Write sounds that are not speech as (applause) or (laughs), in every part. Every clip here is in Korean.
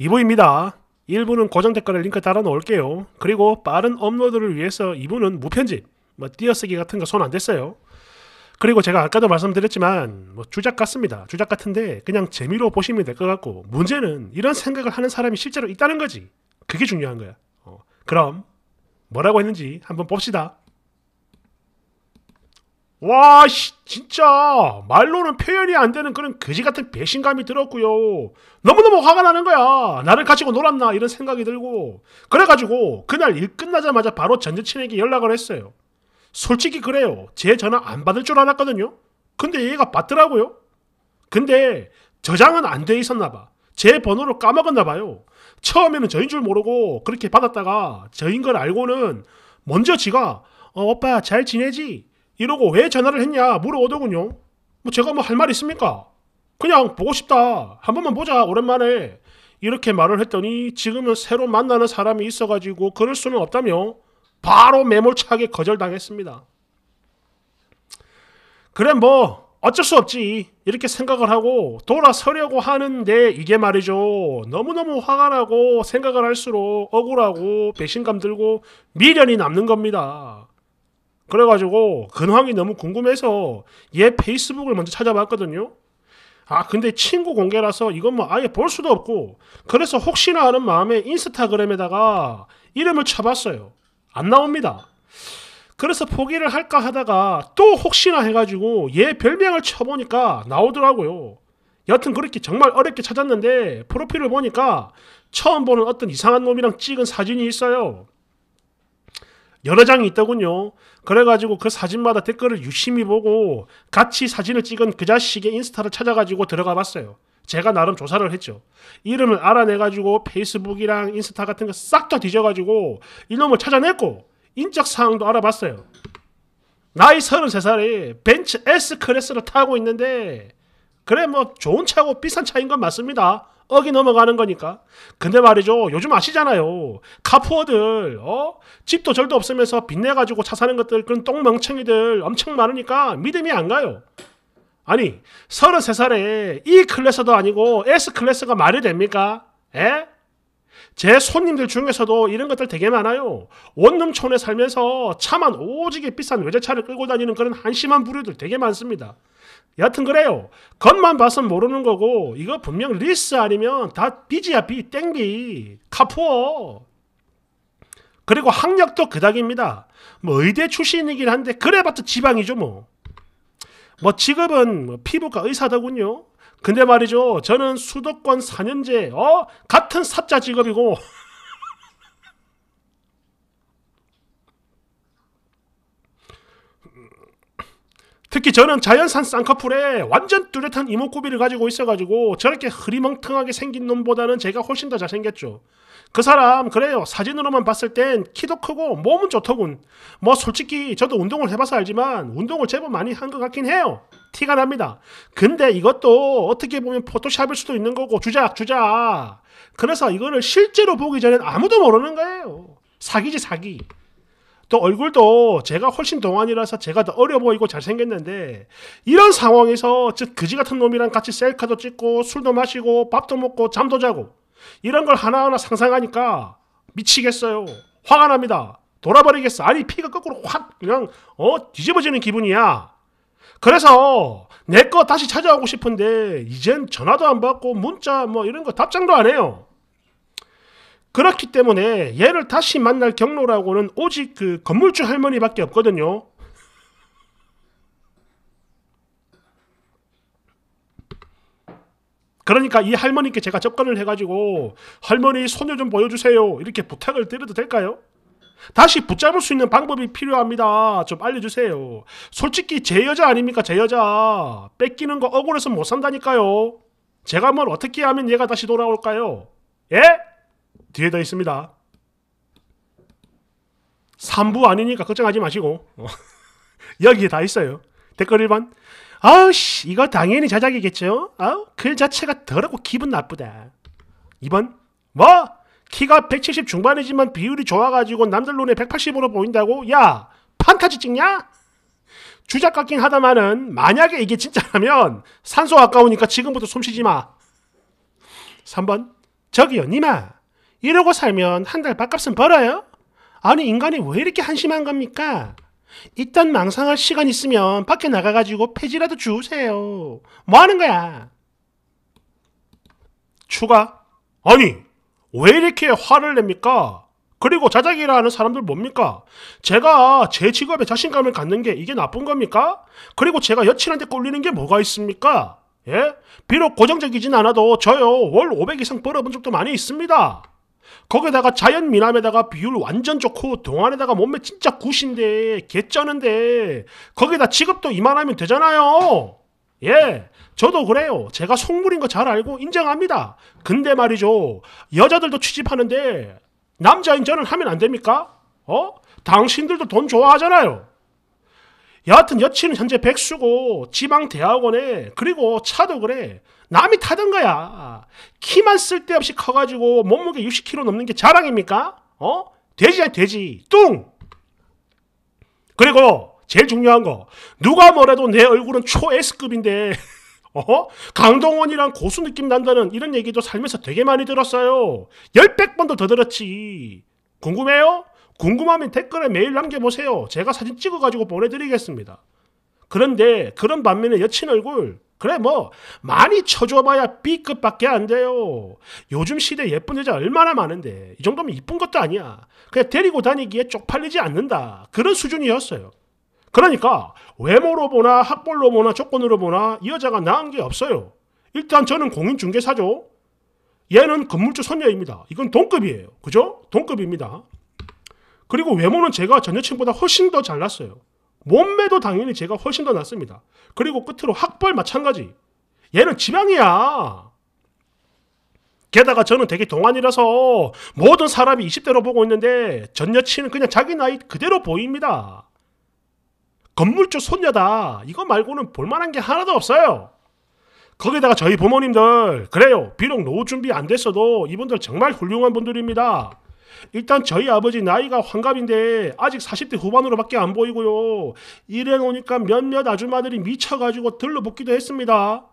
2부입니다. 1부는 고정 댓글에 링크 달아 놓을게요. 그리고 빠른 업로드를 위해서 2부는 무편집, 뭐 띄어쓰기 같은 거 손 안 댔어요. 그리고 제가 아까도 말씀드렸지만 뭐 주작 같습니다. 주작 같은데 그냥 재미로 보시면 될 것 같고 문제는 이런 생각을 하는 사람이 실제로 있다는 거지. 그게 중요한 거야. 어, 그럼 뭐라고 했는지 한번 봅시다. 와, 씨, 진짜 말로는 표현이 안 되는 그런 거지 같은 배신감이 들었고요. 너무너무 화가 나는 거야. 나를 가지고 놀았나 이런 생각이 들고 그래가지고 그날 일 끝나자마자 바로 전재친에게 연락을 했어요. 솔직히 그래요. 제 전화 안 받을 줄 알았거든요. 근데 얘가 받더라고요. 근데 저장은 안 돼 있었나 봐. 제 번호를 까먹었나 봐요. 처음에는 저인 줄 모르고 그렇게 받았다가 저인 걸 알고는 먼저 지가 어, 오빠 잘 지내지? 이러고 왜 전화를 했냐 물어오더군요. 뭐 제가 뭐 할 말 있습니까? 그냥 보고 싶다. 한 번만 보자. 오랜만에. 이렇게 말을 했더니 지금은 새로 만나는 사람이 있어가지고 그럴 수는 없다며 바로 매몰차게 거절당했습니다. 그래 뭐 어쩔 수 없지 이렇게 생각을 하고 돌아서려고 하는데 이게 말이죠 너무너무 화가 나고 생각을 할수록 억울하고 배신감 들고 미련이 남는 겁니다. 그래가지고 근황이 너무 궁금해서 얘 페이스북을 먼저 찾아봤거든요. 아 근데 친구 공개라서 이건 뭐 아예 볼 수도 없고 그래서 혹시나 하는 마음에 인스타그램에다가 이름을 쳐봤어요. 안 나옵니다. 그래서 포기를 할까 하다가 또 혹시나 해가지고 얘 별명을 쳐보니까 나오더라고요. 여튼 그렇게 정말 어렵게 찾았는데 프로필을 보니까 처음 보는 어떤 이상한 놈이랑 찍은 사진이 있어요. 여러 장이 있더군요. 그래가지고 그 사진마다 댓글을 유심히 보고 같이 사진을 찍은 그 자식의 인스타를 찾아가지고 들어가 봤어요. 제가 나름 조사를 했죠. 이름을 알아내가지고 페이스북이랑 인스타 같은 거 싹 다 뒤져가지고 이놈을 찾아냈고 인적 사항도 알아봤어요. 나이 33살에 벤츠 S 클래스를 타고 있는데 그래 뭐 좋은 차고 비싼 차인 건 맞습니다. 억이 넘어가는 거니까. 근데 말이죠. 요즘 아시잖아요. 카푸어들, 어? 집도 절도 없으면서 빚내가지고 차 사는 것들, 그런 똥멍청이들 엄청 많으니까 믿음이 안 가요. 아니, 33살에 E 클래스도 아니고 S 클래스가 말이 됩니까? 에? 제 손님들 중에서도 이런 것들 되게 많아요. 원룸촌에 살면서 차만 오지게 비싼 외제차를 끌고 다니는 그런 한심한 부류들 되게 많습니다. 여하튼 그래요. 겉만 봐서 모르는 거고 이거 분명 리스 아니면 다 비지야 비 땡비 카푸어 그리고 학력도 그닥입니다. 뭐 의대 출신이긴 한데 그래봤자 지방이죠 뭐. 뭐 직업은 뭐 피부과 의사더군요. 근데 말이죠 저는 수도권 4년제 어 같은 사자 직업이고 (laughs) 특히 저는 자연산 쌍꺼풀에 완전 뚜렷한 이목구비를 가지고 있어가지고 저렇게 흐리멍텅하게 생긴 놈보다는 제가 훨씬 더 잘생겼죠. 그 사람 그래요 사진으로만 봤을 땐 키도 크고 몸은 좋더군 뭐 솔직히 저도 운동을 해봐서 알지만 운동을 제법 많이 한 것 같긴 해요 티가 납니다 근데 이것도 어떻게 보면 포토샵일 수도 있는 거고 주작 주작 그래서 이거를 실제로 보기 전엔 아무도 모르는 거예요 사기지 사기 또 얼굴도 제가 훨씬 동안이라서 제가 더 어려 보이고 잘생겼는데 이런 상황에서 즉 그지 같은 놈이랑 같이 셀카도 찍고 술도 마시고 밥도 먹고 잠도 자고 이런 걸 하나하나 상상하니까 미치겠어요. 화가 납니다. 돌아버리겠어. 아니 피가 거꾸로 확 그냥 어 뒤집어지는 기분이야. 그래서 내 거 다시 찾아오고 싶은데 이젠 전화도 안 받고 문자 뭐 이런 거 답장도 안 해요. 그렇기 때문에 얘를 다시 만날 경로라고는 오직 그 건물주 할머니밖에 없거든요. 그러니까 이 할머니께 제가 접근을 해가지고 할머니 손녀좀 보여주세요 이렇게 부탁을 드려도 될까요? 다시 붙잡을 수 있는 방법이 필요합니다. 좀 알려주세요. 솔직히 제 여자 아닙니까? 제 여자. 뺏기는 거 억울해서 못 산다니까요. 제가 뭘 어떻게 하면 얘가 다시 돌아올까요? 예? 뒤에다 있습니다. 3부 아니니까 걱정하지 마시고 어. (laughs) 여기에 다 있어요. 댓글 1번 아우씨 이거 당연히 자작이겠죠? 아우 글 자체가 더럽고 기분 나쁘다. 2번 뭐? 키가 170 중반이지만 비율이 좋아가지고 남들 눈에 180으로 보인다고? 야 판타지 찍냐? 주작 같긴 하다마는 만약에 이게 진짜라면 산소 아까우니까 지금부터 숨 쉬지 마. 3번 저기요 니마 이러고 살면 한 달 밥값은 벌어요? 아니 인간이 왜 이렇게 한심한 겁니까? 이딴 망상할 시간 있으면 밖에 나가가지고 폐지라도 주우세요. 뭐 하는 거야? 추가. 아니, 왜 이렇게 화를 냅니까? 그리고 자작이라 하는 사람들 뭡니까? 제가 제 직업에 자신감을 갖는 게 이게 나쁜 겁니까? 그리고 제가 여친한테 꼴리는 게 뭐가 있습니까? 예? 비록 고정적이진 않아도 저요 월 500 이상 벌어본 적도 많이 있습니다. 거기다가 자연 미남에다가 비율 완전 좋고 동안에다가 몸매 진짜 굿인데 개쩌는데 거기다 직업도 이만하면 되잖아요. 예. 저도 그래요. 제가 속물인 거 잘 알고 인정합니다. 근데 말이죠. 여자들도 취집하는데 남자인 저는 하면 안 됩니까? 어? 당신들도 돈 좋아하잖아요. 여하튼 여친은 현재 백수고 지방 대학원에 그리고 차도 그래. 남이 타던 거야. 키만 쓸데없이 커가지고 몸무게 60kg 넘는 게 자랑입니까? 어? 돼지야 돼지. 뚱! 그리고 제일 중요한 거 누가 뭐래도 내 얼굴은 초 S급인데 (laughs) 어? 강동원이랑 고수 느낌 난다는 이런 얘기도 살면서 되게 많이 들었어요. 열백 번도 더 들었지. 궁금해요? 궁금하면 댓글에 메일 남겨보세요. 제가 사진 찍어가지고 보내드리겠습니다. 그런데 그런 반면에 여친 얼굴 그래 뭐 많이 쳐줘봐야 B급밖에 안 돼요. 요즘 시대 예쁜 여자 얼마나 많은데 이 정도면 이쁜 것도 아니야. 그냥 데리고 다니기에 쪽팔리지 않는다. 그런 수준이었어요. 그러니까 외모로 보나 학벌로 보나 조건으로 보나 이 여자가 나은 게 없어요. 일단 저는 공인중개사죠. 얘는 건물주 선녀입니다. 이건 동급이에요. 그죠? 동급입니다. 그리고 외모는 제가 전 여친보다 훨씬 더 잘났어요. 몸매도 당연히 제가 훨씬 더 낫습니다. 그리고 끝으로 학벌 마찬가지. 얘는 지방이야. 게다가 저는 되게 동안이라서 모든 사람이 20대로 보고 있는데 전 여친은 그냥 자기 나이 그대로 보입니다. 건물주 손녀다. 이거 말고는 볼만한 게 하나도 없어요. 거기다가 저희 부모님들, 그래요. 비록 노후 준비 안 됐어도 이분들 정말 훌륭한 분들입니다. 일단 저희 아버지 나이가 환갑인데 아직 40대 후반으로밖에 안 보이고요. 일해 놓으니까 몇몇 아줌마들이 미쳐가지고 들러붙기도 했습니다.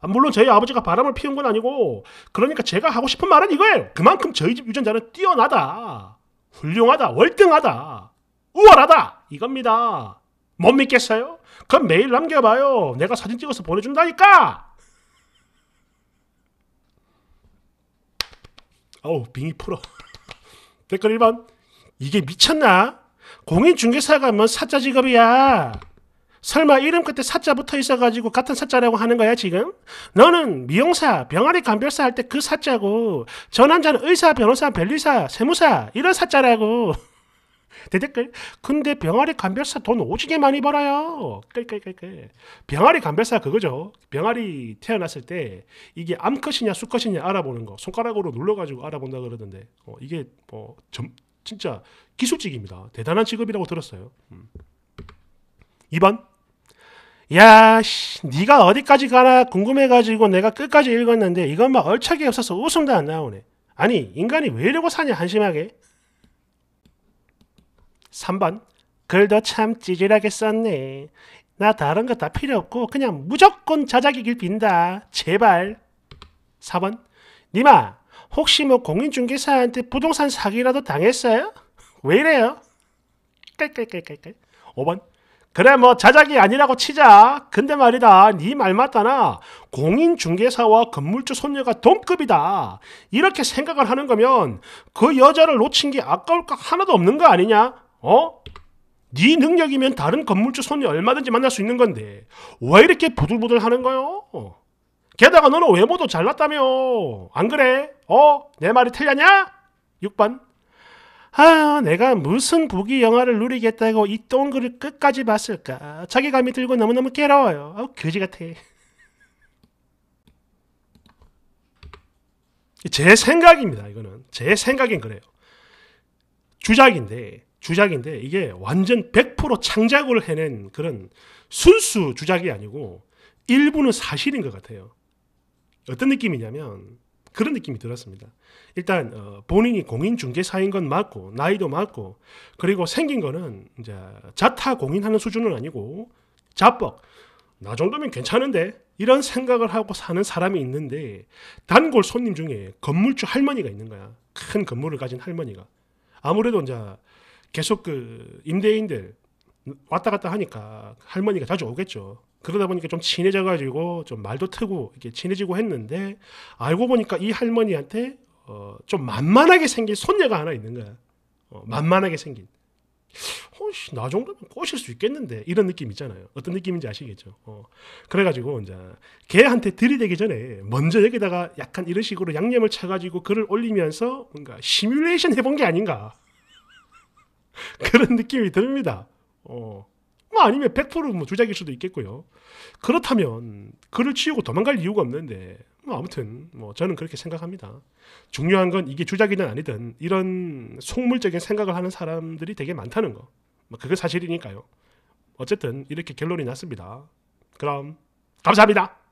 아, 물론 저희 아버지가 바람을 피운 건 아니고 그러니까 제가 하고 싶은 말은 이거예요. 그만큼 저희 집 유전자는 뛰어나다. 훌륭하다. 월등하다. 우월하다. 이겁니다. 못 믿겠어요? 그럼 메일 남겨봐요. 내가 사진 찍어서 보내준다니까. 어우 빙이 풀어. 댓글 1번. 이게 미쳤나? 공인중개사 가면 뭐 사자 직업이야. 설마 이름 끝에 사자 붙어 있어가지고 같은 사자라고 하는 거야 지금? 너는 미용사, 병아리 감별사할 때 그 사자고 전 환자는 의사, 변호사, 변리사, 세무사 이런 사자라고. 대댓글 근데 병아리 감별사 돈 오지게 많이 벌어요. 끌끌끌끌. 병아리 감별사 그거죠. 병아리 태어났을 때 이게 암컷이냐 수컷이냐 알아보는 거 손가락으로 눌러가지고 알아본다 그러던데 어, 이게 뭐 점, 진짜 기술직입니다. 대단한 직업이라고 들었어요. 음. 2번 야, 씨, 네가 어디까지 가나 궁금해가지고 내가 끝까지 읽었는데 이것만 얼차게 없어서 웃음도 안 나오네. 아니 인간이 왜 이러고 사냐 한심하게 3번 글도 참 찌질하게 썼네. 나 다른 거 다 필요 없고 그냥 무조건 자작이길 빈다. 제발. 4번 니마 혹시 뭐 공인중개사한테 부동산 사기라도 당했어요? 왜 이래요? 깔깔깔깔깔 5번 그래 뭐 자작이 아니라고 치자. 근데 말이다. 니 말 맞다나. 공인중개사와 건물주 손녀가 동급이다. 이렇게 생각을 하는 거면 그 여자를 놓친 게 아까울 거 하나도 없는 거 아니냐? 어? 네 능력이면 다른 건물주 손이 얼마든지 만날 수 있는 건데 왜 이렇게 부들부들 하는 거요? 게다가 너는 외모도 잘났다며 안 그래? 어? 내 말이 틀렸냐? 6번 아 내가 무슨 부기 영화를 누리겠다고 이 똥글을 끝까지 봤을까 자기감이 들고 너무너무 괴로워요 어, 교지 같아 제 생각입니다 이거는 제 생각엔 그래요 주작인데 주작인데 이게 완전 100% 창작을 해낸 그런 순수 주작이 아니고 일부는 사실인 것 같아요. 어떤 느낌이냐면 그런 느낌이 들었습니다. 일단 어, 본인이 공인 중개사인 건 맞고 나이도 맞고 그리고 생긴 거는 이제 자타 공인하는 수준은 아니고 자뻑 나 정도면 괜찮은데 이런 생각을 하고 사는 사람이 있는데 단골 손님 중에 건물주 할머니가 있는 거야. 큰 건물을 가진 할머니가 아무래도 이제 계속 그 임대인들 왔다 갔다 하니까 할머니가 자주 오겠죠. 그러다 보니까 좀 친해져가지고 좀 말도 트고 이렇게 친해지고 했는데 알고 보니까 이 할머니한테 어, 좀 만만하게 생긴 손녀가 하나 있는 거야. 어, 만만하게 생긴. 혹시 어, 나 정도면 꼬실 수 있겠는데 이런 느낌 있잖아요. 어떤 느낌인지 아시겠죠? 어, 그래가지고 이제 걔한테 들이대기 전에 먼저 여기다가 약간 이런 식으로 양념을 쳐가지고 글을 올리면서 뭔가 시뮬레이션 해본 게 아닌가. (laughs) 그런 느낌이 듭니다. 어. 뭐 아니면 100%뭐 주작일 수도 있겠고요. 그렇다면 그를 치우고 도망갈 이유가 없는데 뭐 아무튼 뭐 저는 그렇게 생각합니다. 중요한 건 이게 주작이든 아니든 이런 속물적인 생각을 하는 사람들이 되게 많다는 거. 뭐 그게 사실이니까요. 어쨌든 이렇게 결론이 났습니다. 그럼 감사합니다.